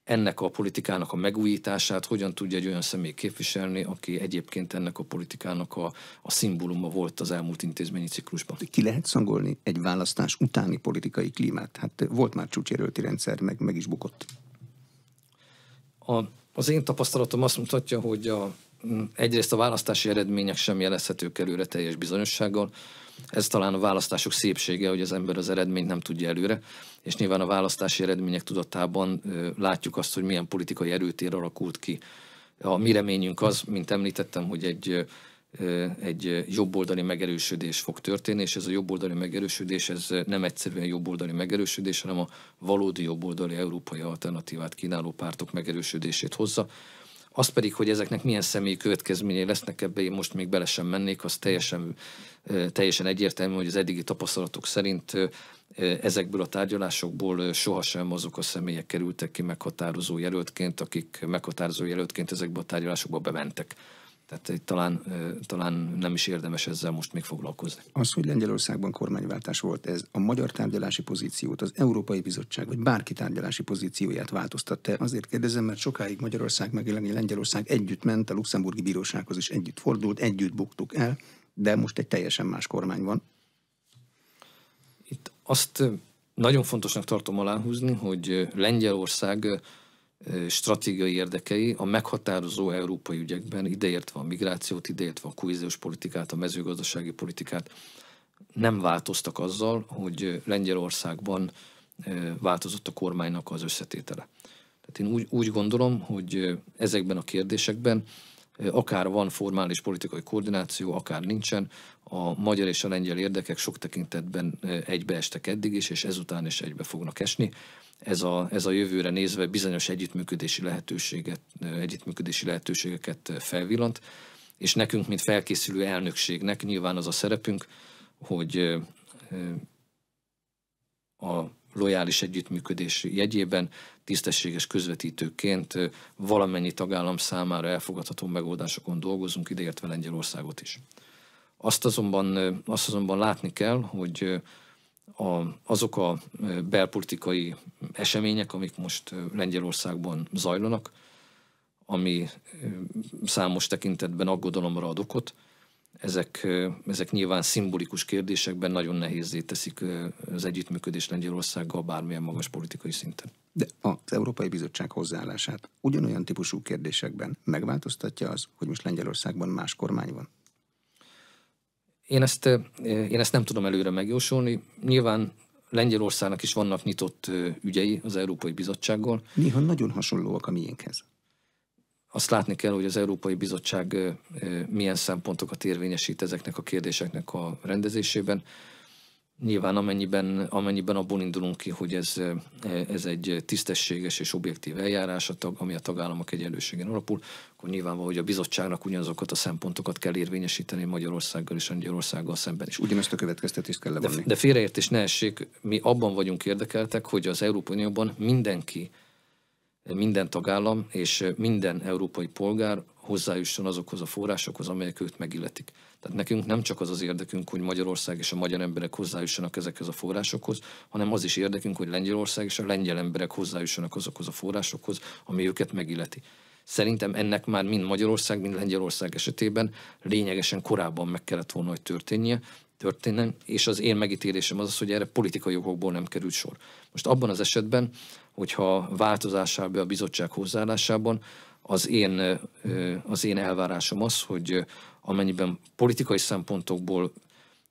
ennek a politikának a megújítását hogyan tudja egy olyan személy képviselni, aki egyébként ennek a politikának a, a szimbóluma volt az elmúlt intézményi ciklusban. Ki lehet szangolni egy választás utáni politikai klímát? Hát volt már csúcsjelölti rendszer, meg, meg is bukott. A, az én tapasztalatom azt mutatja, hogy a, egyrészt a választási eredmények sem jelezhetők előre teljes bizonyossággal. Ez talán a választások szépsége, hogy az ember az eredményt nem tudja előre, és nyilván a választási eredmények tudatában látjuk azt, hogy milyen politikai erőtér alakult ki. A mi reményünk az, mint említettem, hogy egy egy jobboldali megerősödés fog történni, és ez a jobboldali megerősödés ez nem egyszerűen jobboldali megerősödés, hanem a valódi jobboldali európai alternatívát kínáló pártok megerősödését hozza. Az pedig, hogy ezeknek milyen személyi következményei lesznek, ebbe én most még bele sem mennék, az teljesen, teljesen egyértelmű, hogy az eddigi tapasztalatok szerint ezekből a tárgyalásokból sohasem azok a személyek kerültek ki meghatározó jelöltként, akik meghatározó jelöltként ezekbe a tárgyalásokba bementek. Tehát talán, talán nem is érdemes ezzel most még foglalkozni. Az, hogy Lengyelországban kormányváltás volt, ez a magyar tárgyalási pozíciót, az Európai Bizottság vagy bárki tárgyalási pozícióját változtatta. Azért kérdezem, mert sokáig Magyarország meg Lengyelország együtt ment, a luxemburgi bírósághoz is együtt fordult, együtt buktuk el, de most egy teljesen más kormány van. Itt azt nagyon fontosnak tartom aláhúzni, hogy Lengyelország stratégiai érdekei a meghatározó európai ügyekben, ideértve a migrációt, ideértve a kohéziós politikát, a mezőgazdasági politikát, nem változtak azzal, hogy Lengyelországban változott a kormánynak az összetétele. Tehát én úgy, úgy gondolom, hogy ezekben a kérdésekben akár van formális politikai koordináció, akár nincsen, a magyar és a lengyel érdekek sok tekintetben egybeestek eddig is, és ezután is egybe fognak esni. Ez a, ez a jövőre nézve bizonyos együttműködési, lehetőséget, együttműködési lehetőségeket felvillant, és nekünk, mint felkészülő elnökségnek nyilván az a szerepünk, hogy a lojális együttműködés jegyében tisztességes közvetítőként valamennyi tagállam számára elfogadható megoldásokon dolgozunk, ideértve Lengyelországot is. Azt azonban, azt azonban látni kell, hogy a, azok a belpolitikai események, amik most Lengyelországban zajlanak, ami számos tekintetben aggodalomra ad okot, ezek, ezek nyilván szimbolikus kérdésekben nagyon nehézé teszik az együttműködés Lengyelországgal bármilyen magas politikai szinten. De az Európai Bizottság hozzáállását ugyanolyan típusú kérdésekben megváltoztatja az, hogy most Lengyelországban más kormány van? Én ezt, én ezt nem tudom előre megjósolni. Nyilván Lengyelországnak is vannak nyitott ügyei az Európai Bizottsággal. Néha nagyon hasonlóak a miénkhez. Azt látni kell, hogy az Európai Bizottság milyen szempontokat érvényesít ezeknek a kérdéseknek a rendezésében. Nyilván amennyiben, amennyiben abból indulunk ki, hogy ez, ez egy tisztességes és objektív eljárás, ami a tagállamok egyenlőségen alapul, akkor nyilvánvaló, hogy a bizottságnak ugyanazokat a szempontokat kell érvényesíteni Magyarországgal és Magyarországgal szemben is. Ugyanezt a következtetést kell levonni. De, de félreértés ne essék, mi abban vagyunk érdekeltek, hogy az Európai Unióban mindenki minden tagállam és minden európai polgár hozzájusson azokhoz a forrásokhoz, amelyek őt megilletik. Tehát nekünk nem csak az az érdekünk, hogy Magyarország és a magyar emberek hozzájussanak ezekhez a forrásokhoz, hanem az is érdekünk, hogy Lengyelország és a lengyel emberek hozzájussanak azokhoz a forrásokhoz, ami őket megilleti. Szerintem ennek már mind Magyarország, mind Lengyelország esetében lényegesen korábban meg kellett volna, hogy történnie, történnen, és az én megítélésem az az, hogy erre politikai okokból nem került sor. Most abban az esetben, hogyha változásában a bizottság hozzáállásában az én, az én elvárásom az, hogy amennyiben politikai szempontokból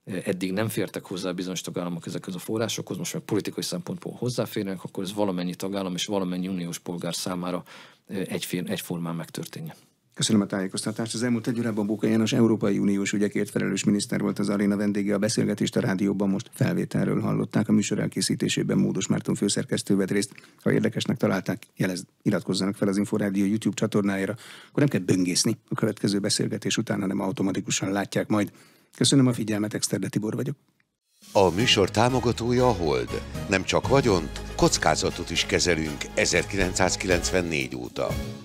eddig nem fértek hozzá bizonyos tagállamok ezekhez a forrásokhoz, most már politikai szempontból hozzáférnek, akkor ez valamennyi tagállam és valamennyi uniós polgár számára egyformán megtörténjen. Köszönöm a tájékoztatást. Az elmúlt egy órában Bóka János Európai Uniós ügyekért felelős miniszter volt az aréna vendége. A beszélgetést a rádióban most felvételről hallották. A műsor elkészítésében Módos Márton főszerkesztő vett részt. Ha érdekesnek találták, jelez, iratkozzanak fel az Inforádió YouTube csatornájára. Akkor nem kell böngészni a következő beszélgetés után, hanem automatikusan látják majd. Köszönöm a figyelmet, Exterde Tibor vagyok. A műsor támogatója a Hold. Nem csak vagyont, kockázatot is kezelünk 1994 óta.